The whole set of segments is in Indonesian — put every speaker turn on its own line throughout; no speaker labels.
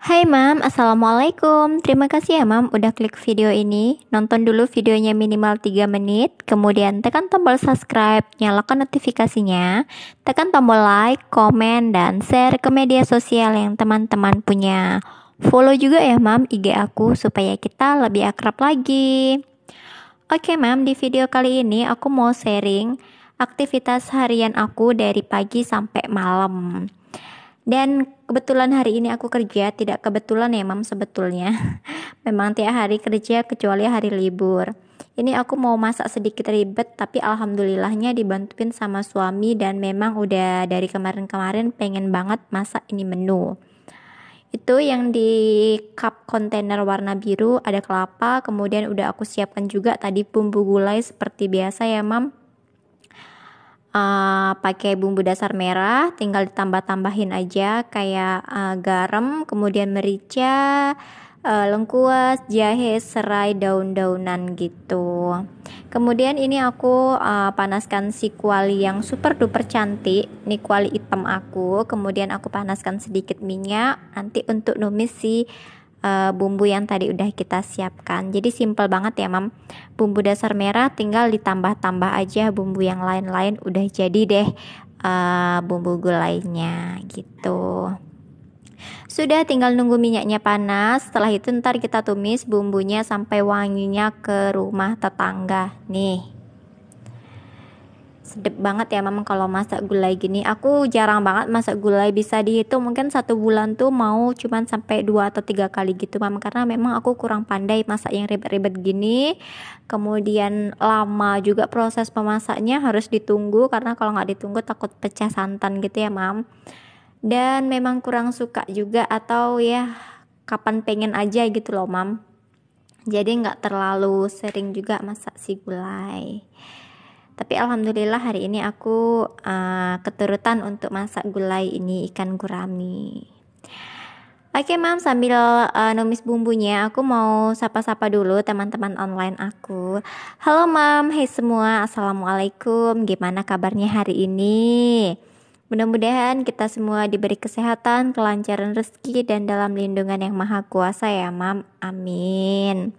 Hai Mam, Assalamualaikum. Terima kasih ya Mam udah klik video ini. Nonton dulu videonya minimal 3 menit, kemudian tekan tombol subscribe, nyalakan notifikasinya, tekan tombol like, komen, dan share ke media sosial yang teman-teman punya. Follow juga ya Mam IG aku supaya kita lebih akrab lagi. Oke Mam, di video kali ini aku mau sharing aktivitas harian aku dari pagi sampai malam. Dan kebetulan hari ini aku kerja, tidak kebetulan ya mam sebetulnya. Memang tiap hari kerja kecuali hari libur. Ini aku mau masak sedikit ribet tapi alhamdulillahnya dibantuin sama suami dan memang udah dari kemarin-kemarin pengen banget masak ini menu. Itu yang di cup kontainer warna biru ada kelapa, kemudian udah aku siapkan juga tadi bumbu gulai seperti biasa ya, Mam uh, pakai bumbu dasar merah, tinggal ditambah-tambahin aja kayak uh, garam, kemudian merica, uh, lengkuas, jahe, serai, daun-daunan gitu. Kemudian ini aku uh, panaskan si kuali yang super duper cantik, ini kuali hitam aku. Kemudian aku panaskan sedikit minyak nanti untuk numis si uh, bumbu yang tadi udah kita siapkan. Jadi simple banget ya, Mam. Bumbu dasar merah tinggal ditambah-tambah aja bumbu yang lain-lain udah jadi deh uh, bumbu gulainya gitu. Sudah tinggal nunggu minyaknya panas. Setelah itu ntar kita tumis bumbunya sampai wanginya ke rumah tetangga. Nih sedep banget ya memang kalau masak gulai gini aku jarang banget masak gulai bisa dihitung mungkin satu bulan tuh mau cuman sampai dua atau tiga kali gitu mam karena memang aku kurang pandai masak yang ribet-ribet gini kemudian lama juga proses memasaknya harus ditunggu karena kalau nggak ditunggu takut pecah santan gitu ya mam dan memang kurang suka juga atau ya kapan pengen aja gitu loh mam jadi nggak terlalu sering juga masak si gulai tapi alhamdulillah hari ini aku uh, keturutan untuk masak gulai ini ikan gurami Oke okay, mam, sambil uh, numis bumbunya, aku mau sapa-sapa dulu teman-teman online aku. Halo mam, hai hey semua, assalamualaikum. Gimana kabarnya hari ini? Mudah-mudahan kita semua diberi kesehatan, kelancaran rezeki, dan dalam lindungan yang maha kuasa ya mam. Amin.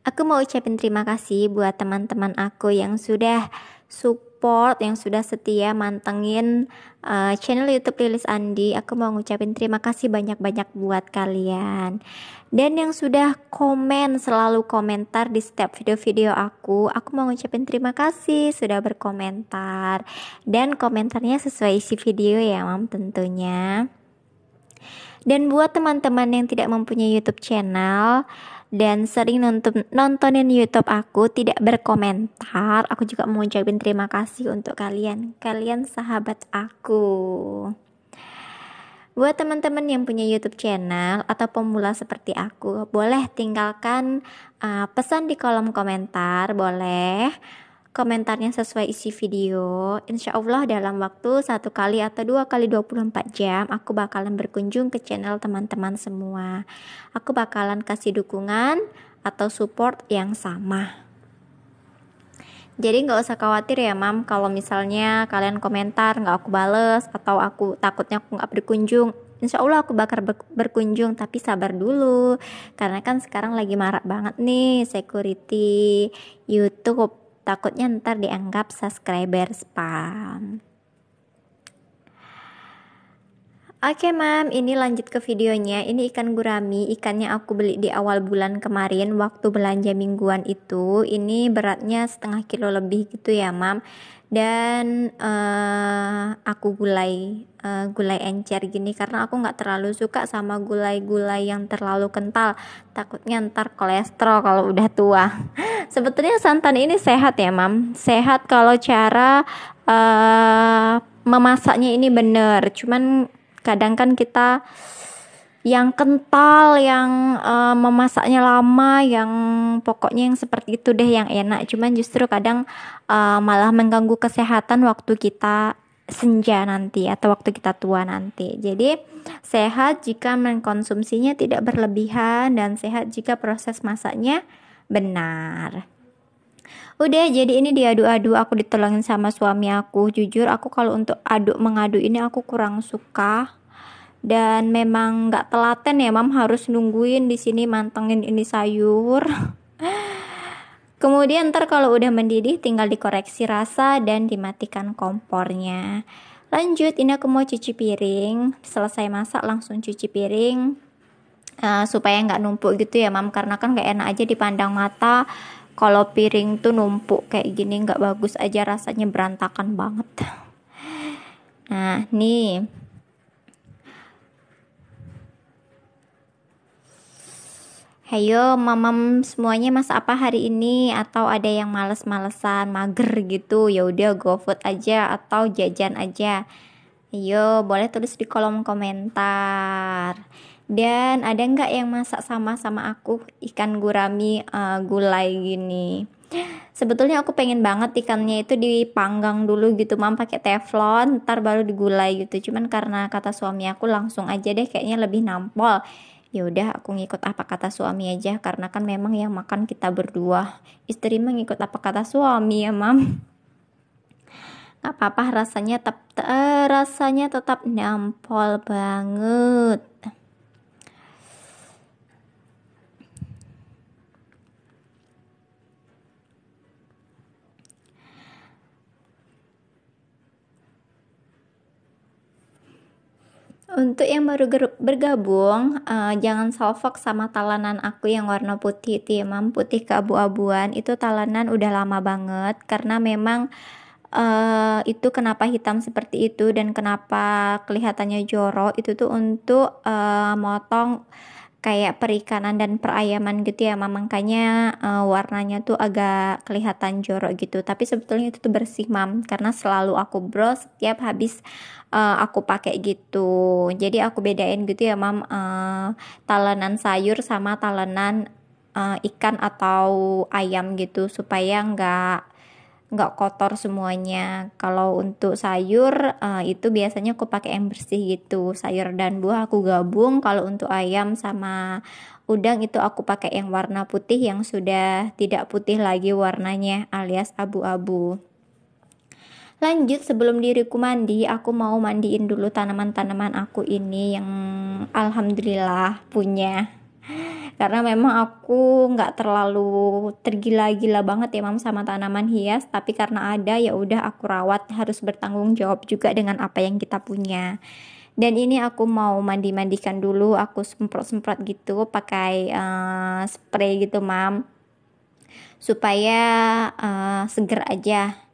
Aku mau ucapin terima kasih buat teman-teman aku yang sudah support, yang sudah setia mantengin uh, channel YouTube Lilis Andi. Aku mau ngucapin terima kasih banyak-banyak buat kalian. Dan yang sudah komen, selalu komentar di setiap video-video aku. Aku mau ngucapin terima kasih sudah berkomentar. Dan komentarnya sesuai isi video ya, Mam, tentunya. Dan buat teman-teman yang tidak mempunyai YouTube channel, dan sering nonton nontonin YouTube aku tidak berkomentar. Aku juga mau ucapin terima kasih untuk kalian. Kalian sahabat aku. Buat teman-teman yang punya YouTube channel atau pemula seperti aku, boleh tinggalkan uh, pesan di kolom komentar, boleh komentarnya sesuai isi video. Insya Allah dalam waktu satu kali atau dua kali 24 jam aku bakalan berkunjung ke channel teman-teman semua. Aku bakalan kasih dukungan atau support yang sama. Jadi nggak usah khawatir ya mam kalau misalnya kalian komentar nggak aku bales atau aku takutnya aku nggak berkunjung. Insya Allah aku bakal berkunjung tapi sabar dulu karena kan sekarang lagi marak banget nih security YouTube takutnya ntar dianggap subscriber spam Oke okay, mam, ini lanjut ke videonya. Ini ikan gurami, ikannya aku beli di awal bulan kemarin waktu belanja mingguan itu. Ini beratnya setengah kilo lebih gitu ya mam. Dan uh, aku gulai uh, gulai encer gini karena aku nggak terlalu suka sama gulai-gulai yang terlalu kental. Takutnya ntar kolesterol kalau udah tua. Sebetulnya santan ini sehat ya mam. Sehat kalau cara uh, memasaknya ini bener. Cuman kadang kan kita yang kental, yang uh, memasaknya lama, yang pokoknya yang seperti itu deh yang enak. Cuman justru kadang uh, malah mengganggu kesehatan waktu kita senja nanti atau waktu kita tua nanti. Jadi sehat jika mengkonsumsinya tidak berlebihan dan sehat jika proses masaknya benar udah jadi ini diadu-adu aku ditolongin sama suami aku jujur aku kalau untuk aduk mengadu ini aku kurang suka dan memang nggak telaten ya mam harus nungguin di sini mantengin ini sayur Kemudian ntar kalau udah mendidih tinggal dikoreksi rasa dan dimatikan kompornya. Lanjut, ini aku mau cuci piring. Selesai masak langsung cuci piring. Uh, supaya nggak numpuk gitu ya mam karena kan nggak enak aja dipandang mata kalau piring tuh numpuk kayak gini nggak bagus aja rasanya berantakan banget nah nih Hayo mamam semuanya mas apa hari ini atau ada yang males-malesan mager gitu ya udah go food aja atau jajan aja Yo, iya, boleh tulis di kolom komentar. Dan ada nggak yang masak sama sama aku ikan gurami uh, gulai gini? Sebetulnya aku pengen banget ikannya itu dipanggang dulu gitu, mam pakai teflon, ntar baru digulai gitu. Cuman karena kata suami aku langsung aja deh, kayaknya lebih nampol. Ya udah, aku ngikut apa kata suami aja, karena kan memang yang makan kita berdua. Istri mengikut apa kata suami ya, mam nggak apa-apa rasanya tetap eh, rasanya tetap nyampol banget Untuk yang baru bergabung, uh, jangan salfok sama talanan aku yang warna putih, timam putih keabu-abuan. Itu talanan udah lama banget karena memang uh, itu kenapa hitam seperti itu dan kenapa kelihatannya jorok itu tuh untuk uh, motong kayak perikanan dan perayaman gitu ya mam makanya uh, warnanya tuh agak kelihatan jorok gitu tapi sebetulnya itu tuh bersih mam karena selalu aku bros setiap habis uh, aku pakai gitu jadi aku bedain gitu ya mam uh, talenan sayur sama talenan uh, ikan atau ayam gitu supaya nggak nggak kotor semuanya. Kalau untuk sayur uh, itu biasanya aku pakai yang bersih gitu. Sayur dan buah aku gabung. Kalau untuk ayam sama udang itu aku pakai yang warna putih yang sudah tidak putih lagi warnanya alias abu-abu. Lanjut sebelum diriku mandi, aku mau mandiin dulu tanaman-tanaman aku ini yang alhamdulillah punya karena memang aku nggak terlalu tergila-gila banget ya mam sama tanaman hias tapi karena ada ya udah aku rawat harus bertanggung jawab juga dengan apa yang kita punya dan ini aku mau mandi-mandikan dulu aku semprot-semprot gitu pakai uh, spray gitu mam supaya uh, seger aja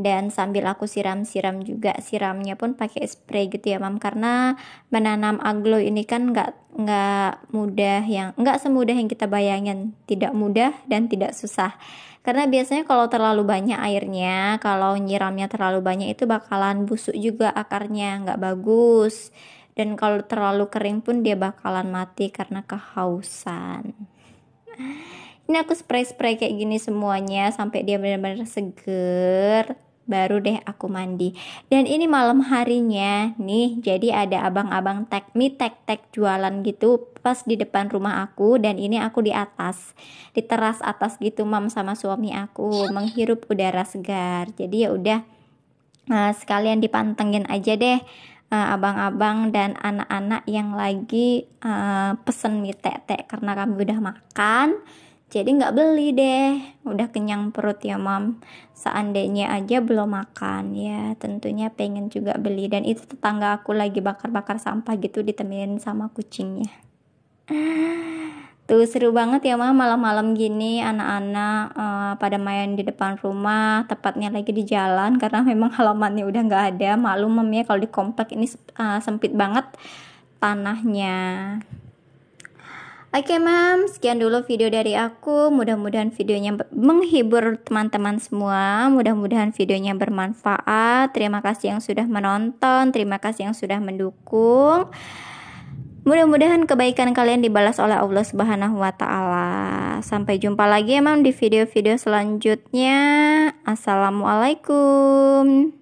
dan sambil aku siram-siram juga siramnya pun pakai spray gitu ya mam karena menanam aglo ini kan nggak nggak mudah yang nggak semudah yang kita bayangin tidak mudah dan tidak susah karena biasanya kalau terlalu banyak airnya kalau nyiramnya terlalu banyak itu bakalan busuk juga akarnya nggak bagus dan kalau terlalu kering pun dia bakalan mati karena kehausan ini aku spray-spray kayak gini semuanya sampai dia benar-benar seger baru deh aku mandi. Dan ini malam harinya nih, jadi ada abang-abang tek mi tek tek jualan gitu pas di depan rumah aku dan ini aku di atas di teras atas gitu mam sama suami aku menghirup udara segar. Jadi ya udah uh, sekalian dipantengin aja deh eh, abang-abang uh, dan anak-anak yang lagi uh, pesen mie tek-tek karena kami udah makan jadi nggak beli deh udah kenyang perut ya mam seandainya aja belum makan ya tentunya pengen juga beli dan itu tetangga aku lagi bakar-bakar sampah gitu ditemenin sama kucingnya tuh seru banget ya mam malam-malam gini anak-anak uh, pada main di depan rumah tepatnya lagi di jalan karena memang halamannya udah nggak ada Malu mam ya kalau di komplek ini uh, sempit banget tanahnya Oke okay, mam, sekian dulu video dari aku. Mudah-mudahan videonya menghibur teman-teman semua. Mudah-mudahan videonya bermanfaat. Terima kasih yang sudah menonton. Terima kasih yang sudah mendukung. Mudah-mudahan kebaikan kalian dibalas oleh Allah Subhanahu wa taala. Sampai jumpa lagi ya Mam di video-video selanjutnya. Assalamualaikum.